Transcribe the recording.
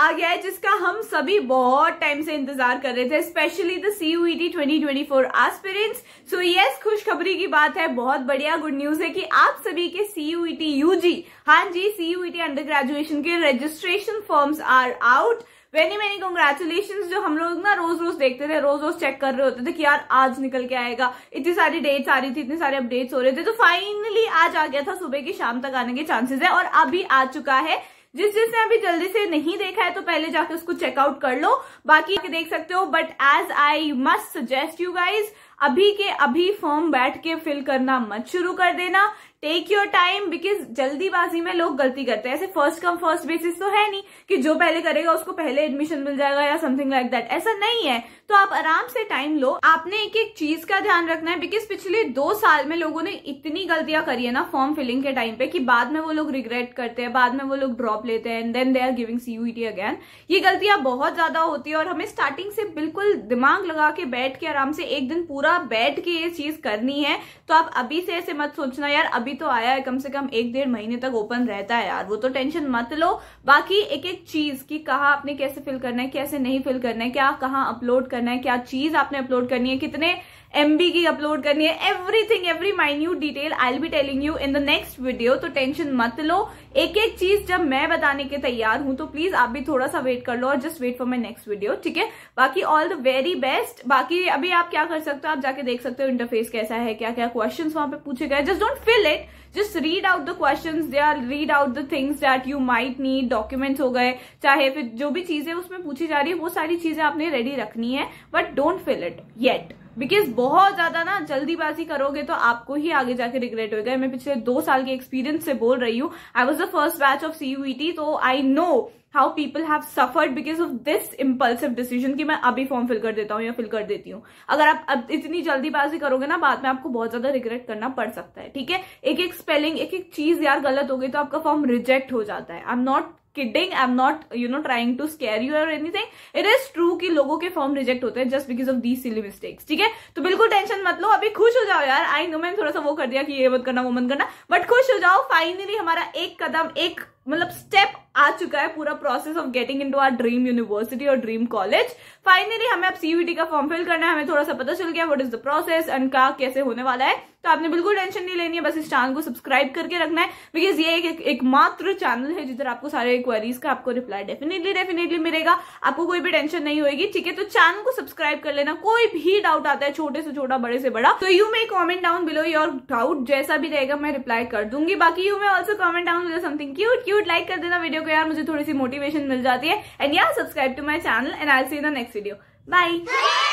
आ गया है जिसका हम सभी बहुत टाइम से इंतजार कर रहे थे specially the C U T twenty twenty four aspirants so yes खुशखबरी की बात है बहुत बढ़िया गुड न्यूज है कि आप सभी के C U T U G हाँ जी C U T under graduation के registration forms are out very many congratulation जो हम लोग ना रोज रोज देखते थे रोज रोज चेक कर रहे होते थे कि यार आज निकल के आएगा इतनी सारी डेट्स आ रही थी इतने सारे अपडेट्स हो रहे थे तो फाइनली आज आ गया था सुबह की शाम तक आने के चांसेस है और अभी आ चुका है जिस जिसने अभी जल्दी से नहीं देखा है तो पहले जाके उसको चेकआउट कर लो बाकी देख सकते हो but as I must suggest you guys अभी के अभी फॉर्म बैठ के फिल करना मत शुरू कर देना टेक योर टाइम बिकॉज जल्दीबाजी में लोग गलती करते हैं ऐसे फर्स्ट कम फर्स्ट बेसिस तो है नहीं कि जो पहले करेगा उसको पहले एडमिशन मिल जाएगा या समथिंग लाइक दैट ऐसा नहीं है तो आप आराम से टाइम लो आपने एक एक चीज का ध्यान रखना है बिकॉज पिछले दो साल में लोगों ने इतनी गलतियां करी है ना फॉर्म फिलिंग के टाइम पे कि बाद में वो लोग रिग्रेट करते हैं बाद में वो लोग ड्रॉप लेते हैं and then they are giving C UT again ये गलतियां बहुत ज्यादा होती है और हमें स्टार्टिंग से बिल्कुल दिमाग लगा के बैठ के आराम से एक दिन पूरा बैठ के ये चीज करनी है तो आप अभी से ऐसे मत सोचना यार अभी अभी तो आया है कम से कम एक डेढ़ महीने तक ओपन रहता है यार वो तो टेंशन मत लो बाकी एक एक चीज की कहा आपने कैसे फिल करना है कैसे नहीं फिल करना है क्या कहाँ अपलोड करना है क्या चीज आपने अपलोड करनी है कितने एमबी की अपलोड करनी है everything every minute detail I be telling you in the next video तो टेंशन मत लो एक एक चीज जब मैं बताने के तैयार हूं तो प्लीज आप भी थोड़ा सा वेट कर लो और just wait for my next video ठीक है बाकी ऑल द वेरी बेस्ट बाकी अभी आप क्या कर सकते हो आप जाके देख सकते हो इंटरफेस कैसा है क्या क्या क्वेश्चन वहां पे पूछे गए just don't fill it it just read out the question they are read out the things that you might need document हो गए चाहे फिर जो भी चीजें उसमें पूछी जा रही है वो सारी चीजें आपने रेडी रखनी है but don't fill it yet because बहुत ज्यादा ना जल्दीबाजी करोगे तो आपको ही आगे जाके रिग्रेट होगा मैं पिछले दो साल के एक्सपीरियंस से बोल रही हूँ I was the first batch of CUET तो I know how people have suffered because of this impulsive decision की मैं अभी फॉर्म फिल कर देता हूँ या फिल कर देती हूँ अगर आप अब इतनी जल्दीबाजी करोगे ना बाद में आपको बहुत ज्यादा रिग्रेट करना पड़ सकता है ठीक है एक एक स्पेलिंग एक एक चीज यार गलत हो गई तो आपका फॉर्म रिजेक्ट हो जाता है I am not kidding I am not you know trying to scare you और एनीथिंग इट इज ट्रू कि लोगों के फॉर्म रिजेक्ट होते हैं just because of the silly mistakes ठीक है तो बिल्कुल टेंशन मत लो अभी खुश हो जाओ यार आई नो मैंने थोड़ा सा वो कर दिया कि ये मत करना वो मत करना बट खुश हो जाओ फाइनली हमारा एक कदम एक मतलब स्टेप आ चुका है पूरा process of getting in to our dream university और ड्रीम कॉलेज फाइनली हमें अब सीयूटी का फॉर्म फिल करना है हमें थोड़ा सा पता चल गया what is the process and का कैसे होने वाला है तो आपने बिल्कुल टेंशन नहीं लेनी है बस इस चैनल को सब्सक्राइब करके रखना है बिकॉज ये एक, एक, एक चैनल है जिधर आपको सारे क्वेरीज का आपको रिप्लाई डेफिनेटली डेफिनेटली मिलेगा आपको कोई भी टेंशन नहीं होगी ठीक है तो चैनल को सब्सक्राइब कर लेना कोई भी डाउट आता है छोटे से छोटा बड़े से बड़ा तो you may comment down below your doubt जैसा भी रहेगा मैं रिप्लाई कर दूंगी बाकी you may also comment down below something cute cute like कर देना वीडियो को यार मुझे थोड़ी सी मोटिवेशन मिल जाती है एंड यार subscribe to my channel and I see the next video bye